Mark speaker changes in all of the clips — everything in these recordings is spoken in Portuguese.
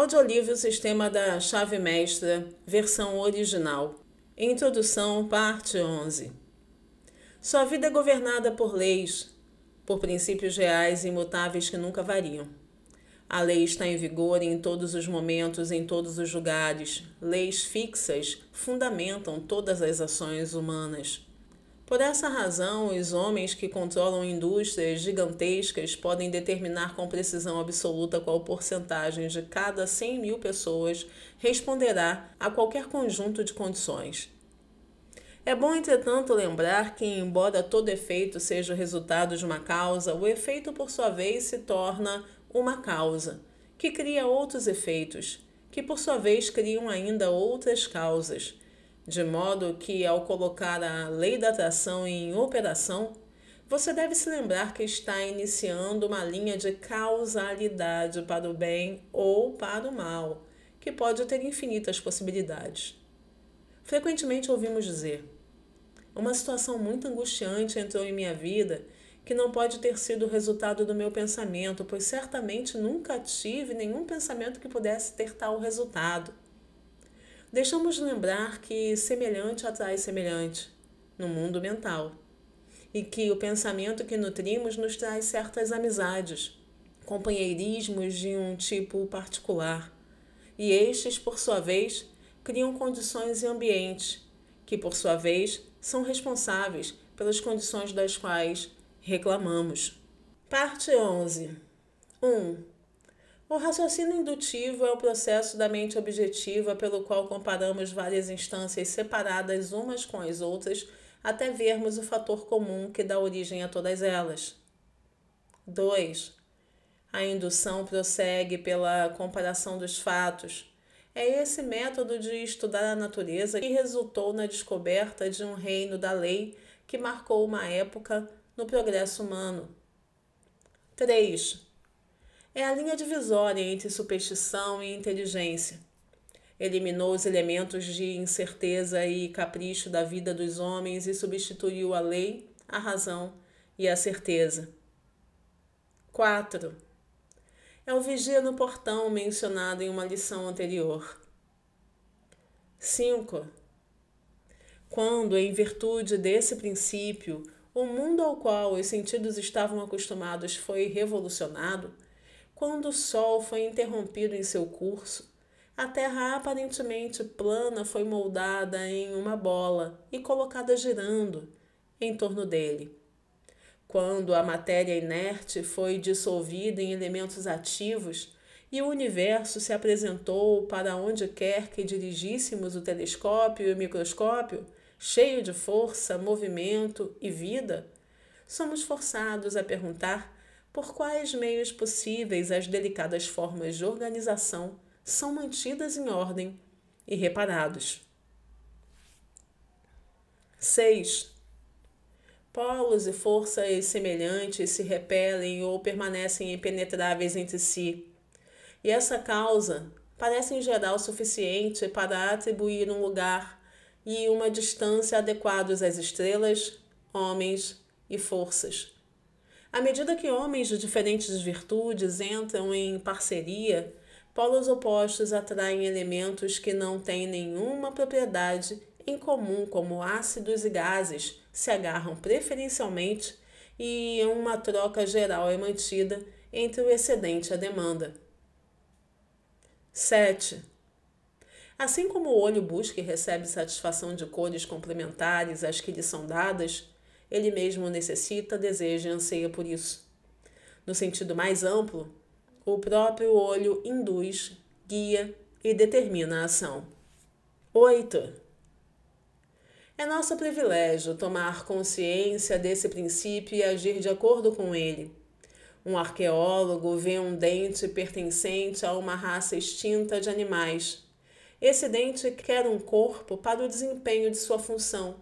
Speaker 1: Audiolivro Sistema da Chave Mestra, versão original. Introdução, parte 11. Sua vida é governada por leis, por princípios reais e imutáveis que nunca variam. A lei está em vigor em todos os momentos, em todos os lugares. Leis fixas fundamentam todas as ações humanas. Por essa razão, os homens que controlam indústrias gigantescas podem determinar com precisão absoluta qual porcentagem de cada 100 mil pessoas responderá a qualquer conjunto de condições. É bom, entretanto, lembrar que, embora todo efeito seja o resultado de uma causa, o efeito, por sua vez, se torna uma causa, que cria outros efeitos, que, por sua vez, criam ainda outras causas de modo que, ao colocar a lei da atração em operação, você deve se lembrar que está iniciando uma linha de causalidade para o bem ou para o mal, que pode ter infinitas possibilidades. Frequentemente ouvimos dizer: Uma situação muito angustiante entrou em minha vida que não pode ter sido o resultado do meu pensamento, pois certamente nunca tive nenhum pensamento que pudesse ter tal resultado deixamos lembrar que semelhante atrai semelhante no mundo mental e que o pensamento que nutrimos nos traz certas amizades, companheirismos de um tipo particular, e estes, por sua vez, criam condições e ambientes que, por sua vez, são responsáveis pelas condições das quais reclamamos. Parte 11. 1. O raciocínio indutivo é o processo da mente objetiva pelo qual comparamos várias instâncias separadas umas com as outras até vermos o fator comum que dá origem a todas elas. 2. A indução prossegue pela comparação dos fatos. É esse método de estudar a natureza que resultou na descoberta de um reino da lei que marcou uma época no progresso humano. 3 é a linha divisória entre superstição e inteligência. Eliminou os elementos de incerteza e capricho da vida dos homens e substituiu a lei, a razão e a certeza. 4. É o vigia no portão mencionado em uma lição anterior. 5. Quando, em virtude desse princípio, o mundo ao qual os sentidos estavam acostumados foi revolucionado, quando o sol foi interrompido em seu curso, a terra aparentemente plana foi moldada em uma bola e colocada girando em torno dele. Quando a matéria inerte foi dissolvida em elementos ativos e o universo se apresentou para onde quer que dirigíssemos o telescópio e o microscópio, cheio de força, movimento e vida, somos forçados a perguntar por quais meios possíveis as delicadas formas de organização são mantidas em ordem e reparados. 6. Polos e forças semelhantes se repelem ou permanecem impenetráveis entre si, e essa causa parece em geral suficiente para atribuir um lugar e uma distância adequados às estrelas, homens e forças à medida que homens de diferentes virtudes entram em parceria, polos opostos atraem elementos que não têm nenhuma propriedade em comum, como ácidos e gases, se agarram preferencialmente e uma troca geral é mantida entre o excedente e a demanda. 7. Assim como o olho busca e recebe satisfação de cores complementares às que lhe são dadas, ele mesmo necessita, deseja e anseia por isso. No sentido mais amplo, o próprio olho induz, guia e determina a ação. 8. É nosso privilégio tomar consciência desse princípio e agir de acordo com ele. Um arqueólogo vê um dente pertencente a uma raça extinta de animais. Esse dente quer um corpo para o desempenho de sua função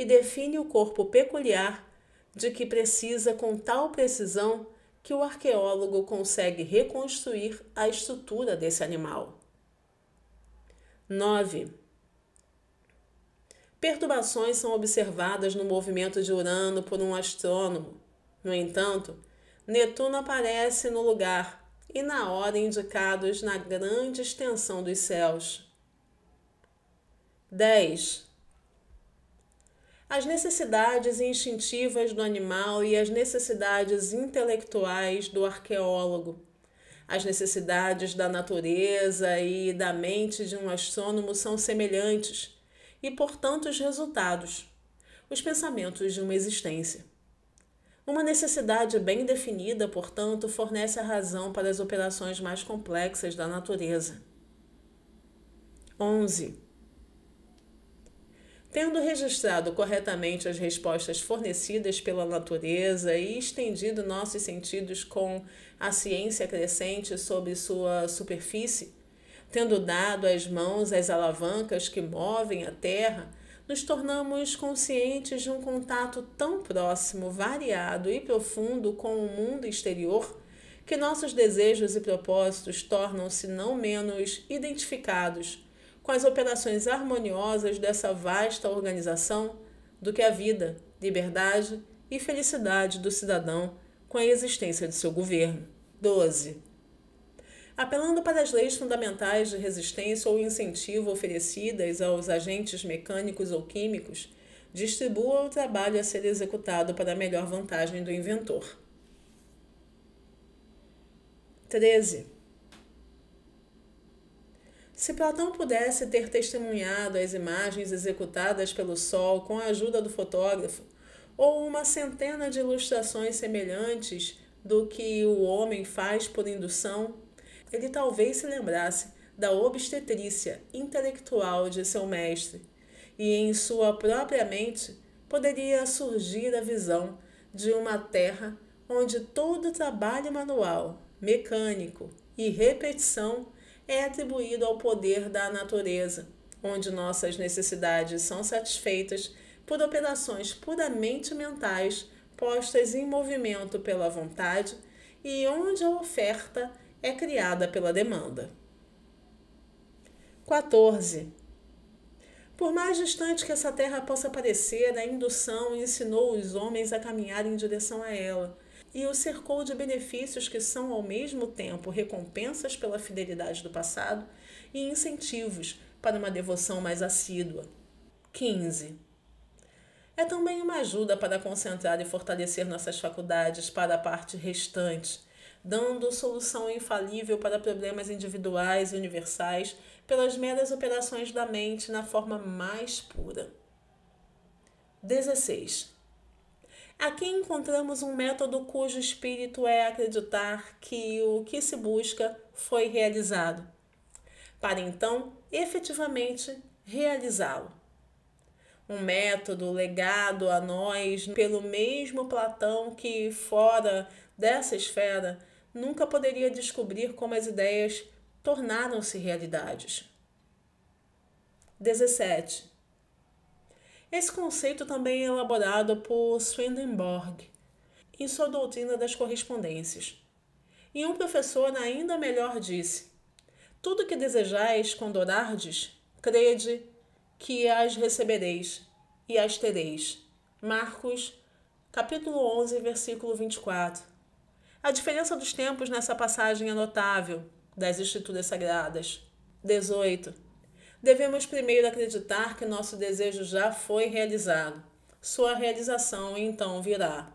Speaker 1: e define o corpo peculiar de que precisa com tal precisão que o arqueólogo consegue reconstruir a estrutura desse animal. 9. Perturbações são observadas no movimento de Urano por um astrônomo. No entanto, Netuno aparece no lugar e na hora indicados na grande extensão dos céus. 10 as necessidades instintivas do animal e as necessidades intelectuais do arqueólogo. As necessidades da natureza e da mente de um astrônomo são semelhantes e, portanto, os resultados, os pensamentos de uma existência. Uma necessidade bem definida, portanto, fornece a razão para as operações mais complexas da natureza. 11. Tendo registrado corretamente as respostas fornecidas pela natureza e estendido nossos sentidos com a ciência crescente sobre sua superfície, tendo dado às mãos as alavancas que movem a Terra, nos tornamos conscientes de um contato tão próximo, variado e profundo com o mundo exterior que nossos desejos e propósitos tornam-se não menos identificados com as operações harmoniosas dessa vasta organização do que a vida, liberdade e felicidade do cidadão com a existência de seu governo. 12. Apelando para as leis fundamentais de resistência ou incentivo oferecidas aos agentes mecânicos ou químicos, distribua o trabalho a ser executado para a melhor vantagem do inventor. 13. Se Platão pudesse ter testemunhado as imagens executadas pelo Sol com a ajuda do fotógrafo, ou uma centena de ilustrações semelhantes do que o homem faz por indução, ele talvez se lembrasse da obstetrícia intelectual de seu mestre, e em sua própria mente poderia surgir a visão de uma terra onde todo trabalho manual, mecânico e repetição é atribuído ao poder da natureza, onde nossas necessidades são satisfeitas por operações puramente mentais postas em movimento pela vontade e onde a oferta é criada pela demanda. 14. Por mais distante que essa terra possa parecer, a indução ensinou os homens a caminhar em direção a ela e o cercou de benefícios que são ao mesmo tempo recompensas pela fidelidade do passado e incentivos para uma devoção mais assídua. 15. É também uma ajuda para concentrar e fortalecer nossas faculdades para a parte restante, dando solução infalível para problemas individuais e universais pelas meras operações da mente na forma mais pura. 16 Aqui encontramos um método cujo espírito é acreditar que o que se busca foi realizado, para então efetivamente realizá-lo. Um método legado a nós pelo mesmo Platão que, fora dessa esfera, nunca poderia descobrir como as ideias tornaram-se realidades. 17. Esse conceito também é elaborado por Swedenborg em sua doutrina das correspondências. E um professor ainda melhor disse: Tudo que desejais quando orardes, crede que as recebereis e as tereis. Marcos, capítulo 11, versículo 24. A diferença dos tempos nessa passagem é notável das Escrituras Sagradas. 18 devemos primeiro acreditar que nosso desejo já foi realizado. Sua realização então virá.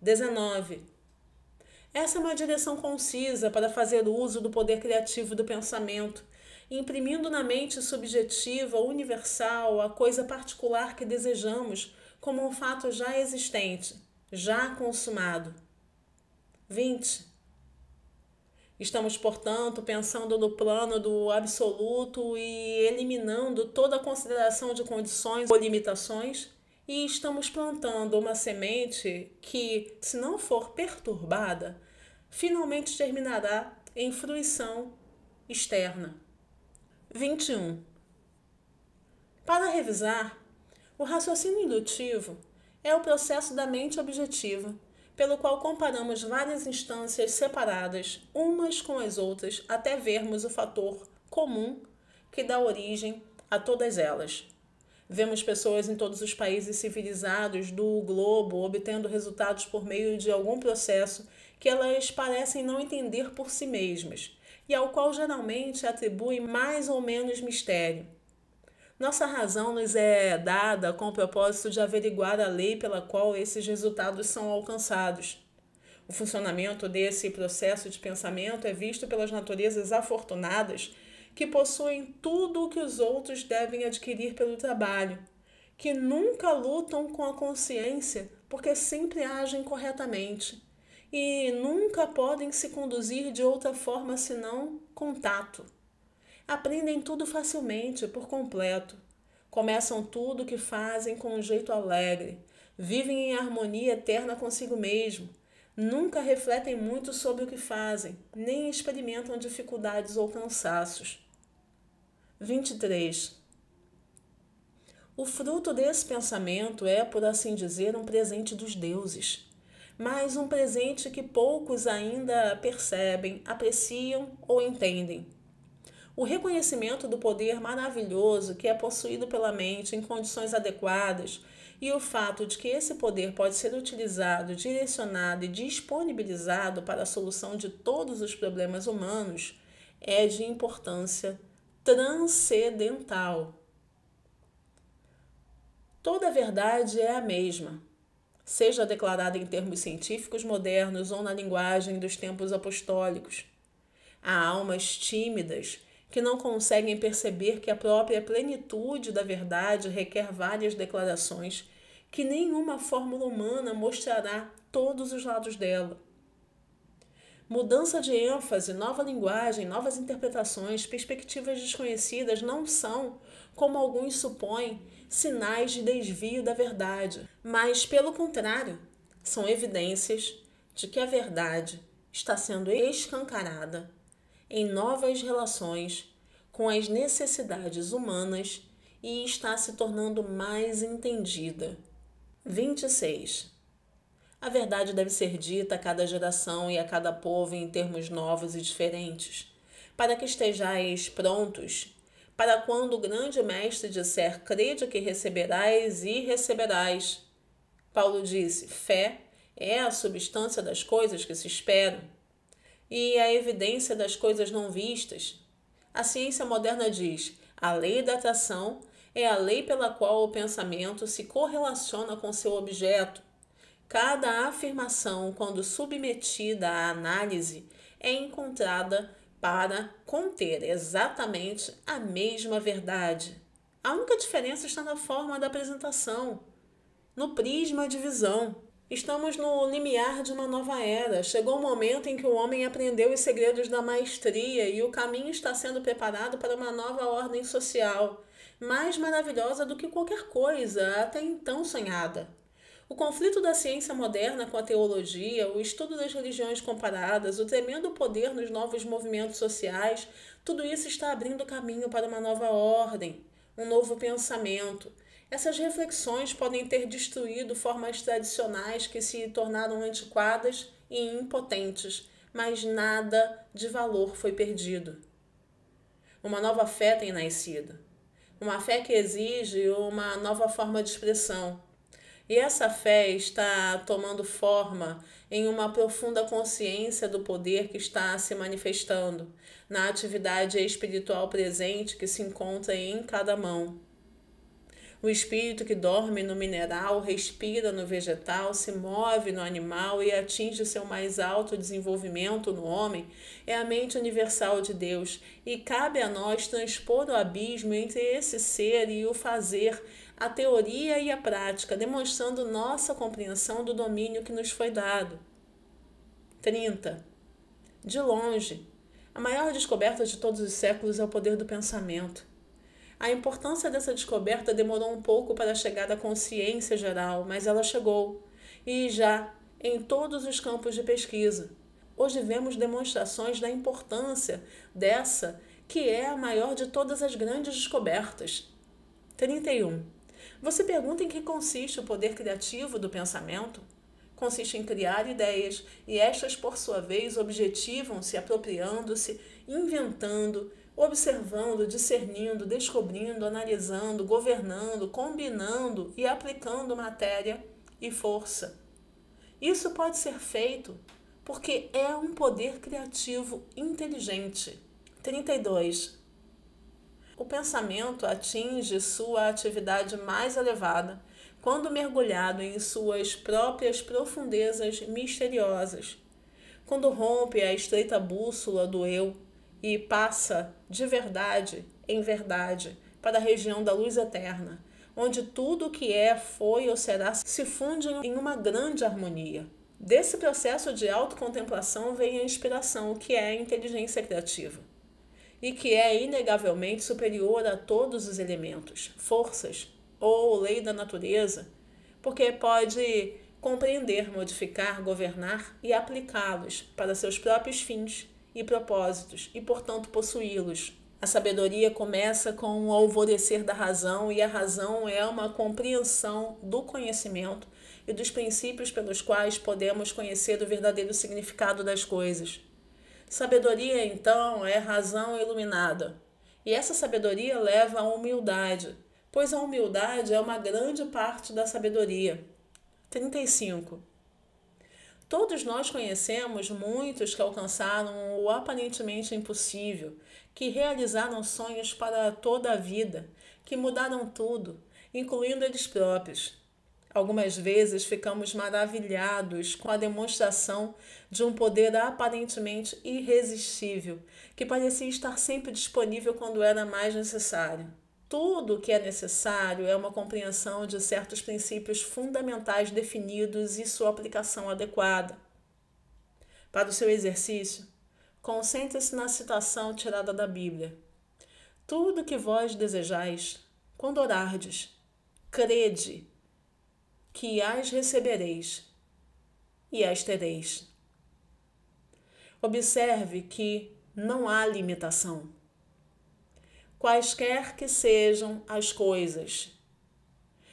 Speaker 1: 19. Essa é uma direção concisa para fazer uso do poder criativo do pensamento, imprimindo na mente subjetiva, universal, a coisa particular que desejamos como um fato já existente, já consumado. 20. Estamos, portanto, pensando no plano do absoluto e eliminando toda a consideração de condições ou limitações, e estamos plantando uma semente que, se não for perturbada, finalmente terminará em fruição externa. 21. Para revisar, o raciocínio indutivo é o processo da mente objetiva pelo qual comparamos várias instâncias separadas umas com as outras até vermos o fator comum que dá origem a todas elas. Vemos pessoas em todos os países civilizados do globo obtendo resultados por meio de algum processo que elas parecem não entender por si mesmas e ao qual geralmente atribuem mais ou menos mistério. Nossa razão nos é dada com o propósito de averiguar a lei pela qual esses resultados são alcançados. O funcionamento desse processo de pensamento é visto pelas naturezas afortunadas que possuem tudo o que os outros devem adquirir pelo trabalho, que nunca lutam com a consciência porque sempre agem corretamente e nunca podem se conduzir de outra forma senão contato. Aprendem tudo facilmente, por completo. Começam tudo o que fazem com um jeito alegre. Vivem em harmonia eterna consigo mesmo. Nunca refletem muito sobre o que fazem, nem experimentam dificuldades ou cansaços. 23. O fruto desse pensamento é, por assim dizer, um presente dos deuses, mas um presente que poucos ainda percebem, apreciam ou entendem. O reconhecimento do poder maravilhoso que é possuído pela mente em condições adequadas e o fato de que esse poder pode ser utilizado, direcionado e disponibilizado para a solução de todos os problemas humanos é de importância transcendental. Toda a verdade é a mesma, seja declarada em termos científicos modernos ou na linguagem dos tempos apostólicos. Há almas tímidas que não conseguem perceber que a própria plenitude da verdade requer várias declarações, que nenhuma fórmula humana mostrará todos os lados dela. Mudança de ênfase, nova linguagem, novas interpretações, perspectivas desconhecidas não são, como alguns supõem, sinais de desvio da verdade, mas, pelo contrário, são evidências de que a verdade está sendo escancarada em novas relações com as necessidades humanas e está se tornando mais entendida. 26. A verdade deve ser dita a cada geração e a cada povo em termos novos e diferentes, para que estejais prontos, para quando o grande mestre disser crede que receberás e receberás. Paulo disse: fé é a substância das coisas que se esperam e a evidência das coisas não vistas. A ciência moderna diz: a lei da atração é a lei pela qual o pensamento se correlaciona com seu objeto. Cada afirmação, quando submetida à análise, é encontrada para conter exatamente a mesma verdade. A única diferença está na forma da apresentação, no prisma de visão. Estamos no limiar de uma nova era. Chegou o momento em que o homem aprendeu os segredos da maestria e o caminho está sendo preparado para uma nova ordem social, mais maravilhosa do que qualquer coisa até então sonhada. O conflito da ciência moderna com a teologia, o estudo das religiões comparadas, o tremendo poder nos novos movimentos sociais, tudo isso está abrindo caminho para uma nova ordem, um novo pensamento essas reflexões podem ter destruído formas tradicionais que se tornaram antiquadas e impotentes, mas nada de valor foi perdido. Uma nova fé tem nascido, uma fé que exige uma nova forma de expressão. E essa fé está tomando forma em uma profunda consciência do poder que está se manifestando, na atividade espiritual presente que se encontra em cada mão. O espírito que dorme no mineral, respira no vegetal, se move no animal e atinge seu mais alto desenvolvimento no homem é a mente universal de Deus e cabe a nós transpor o abismo entre esse ser e o fazer, a teoria e a prática, demonstrando nossa compreensão do domínio que nos foi dado. 30. De longe, a maior descoberta de todos os séculos é o poder do pensamento. A importância dessa descoberta demorou um pouco para chegar à consciência geral, mas ela chegou, e já em todos os campos de pesquisa. Hoje vemos demonstrações da importância dessa, que é a maior de todas as grandes descobertas. 31. Você pergunta em que consiste o poder criativo do pensamento? Consiste em criar ideias e estas, por sua vez, objetivam-se, apropriando-se, inventando, observando, discernindo, descobrindo, analisando, governando, combinando e aplicando matéria e força. Isso pode ser feito porque é um poder criativo inteligente. 32. O pensamento atinge sua atividade mais elevada quando mergulhado em suas próprias profundezas misteriosas, quando rompe a estreita bússola do eu e passa de verdade em verdade para a região da luz eterna, onde tudo o que é, foi ou será se funde em uma grande harmonia. Desse processo de autocontemplação vem a inspiração, que é a inteligência criativa, e que é inegavelmente superior a todos os elementos, forças ou lei da natureza, porque pode compreender, modificar, governar e aplicá-los para seus próprios fins e propósitos, e portanto possuí-los. A sabedoria começa com o alvorecer da razão, e a razão é uma compreensão do conhecimento e dos princípios pelos quais podemos conhecer o verdadeiro significado das coisas. Sabedoria, então, é razão iluminada. E essa sabedoria leva à humildade, pois a humildade é uma grande parte da sabedoria. 35. Todos nós conhecemos muitos que alcançaram o aparentemente impossível, que realizaram sonhos para toda a vida, que mudaram tudo, incluindo eles próprios. Algumas vezes ficamos maravilhados com a demonstração de um poder aparentemente irresistível, que parecia estar sempre disponível quando era mais necessário tudo o que é necessário é uma compreensão de certos princípios fundamentais definidos e sua aplicação adequada. Para o seu exercício, concentre-se na citação tirada da Bíblia. Tudo que vós desejais, quando orardes, crede que as recebereis e as tereis. Observe que não há limitação quaisquer que sejam as coisas.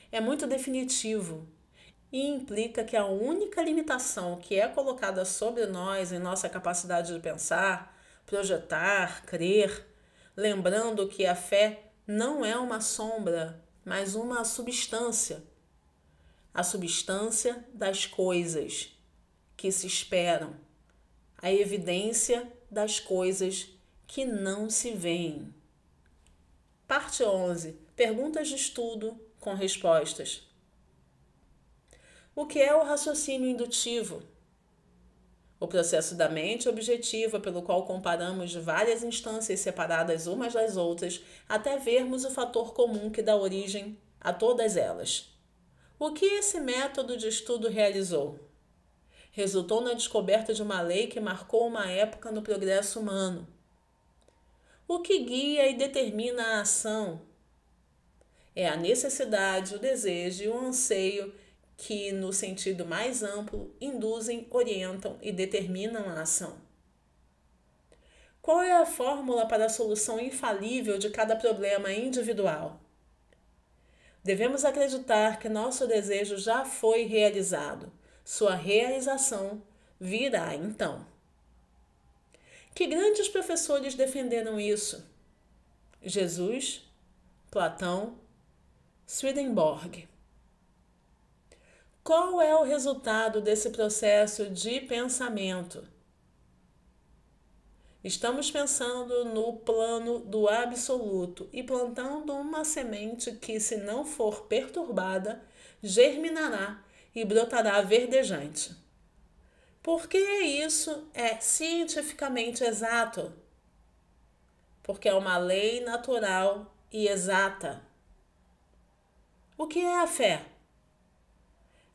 Speaker 1: É muito definitivo e implica que a única limitação que é colocada sobre nós em nossa capacidade de pensar, projetar, crer, lembrando que a fé não é uma sombra, mas uma substância. A substância das coisas que se esperam, a evidência das coisas que não se veem. Parte 11. Perguntas de estudo com respostas. O que é o raciocínio indutivo? O processo da mente objetiva pelo qual comparamos várias instâncias separadas umas das outras até vermos o fator comum que dá origem a todas elas. O que esse método de estudo realizou? Resultou na descoberta de uma lei que marcou uma época no progresso humano o que guia e determina a ação é a necessidade, o desejo e o anseio que, no sentido mais amplo, induzem, orientam e determinam a ação. Qual é a fórmula para a solução infalível de cada problema individual? Devemos acreditar que nosso desejo já foi realizado. Sua realização virá então. Que grandes professores defenderam isso? Jesus, Platão, Swedenborg. Qual é o resultado desse processo de pensamento? Estamos pensando no plano do absoluto e plantando uma semente que, se não for perturbada, germinará e brotará verdejante. Porque isso é cientificamente exato. Porque é uma lei natural e exata. O que é a fé?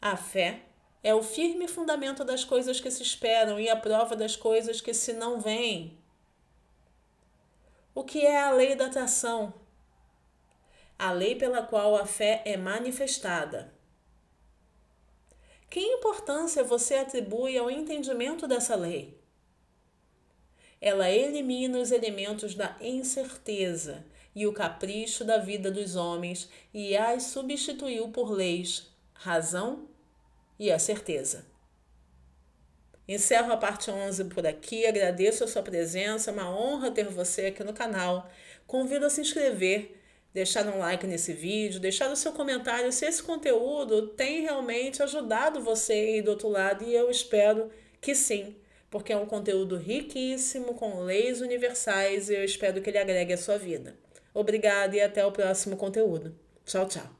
Speaker 1: A fé é o firme fundamento das coisas que se esperam e a prova das coisas que se não veem. O que é a lei da atração? A lei pela qual a fé é manifestada. Que importância você atribui ao entendimento dessa lei? Ela elimina os elementos da incerteza e o capricho da vida dos homens e as substituiu por leis, razão e a certeza. Encerro a parte 11 por aqui, agradeço a sua presença, é uma honra ter você aqui no canal. Convido a se inscrever deixar um like nesse vídeo, deixar o seu comentário se esse conteúdo tem realmente ajudado você aí do outro lado e eu espero que sim, porque é um conteúdo riquíssimo com leis universais e eu espero que ele agregue a sua vida. Obrigada e até o próximo conteúdo. Tchau, tchau.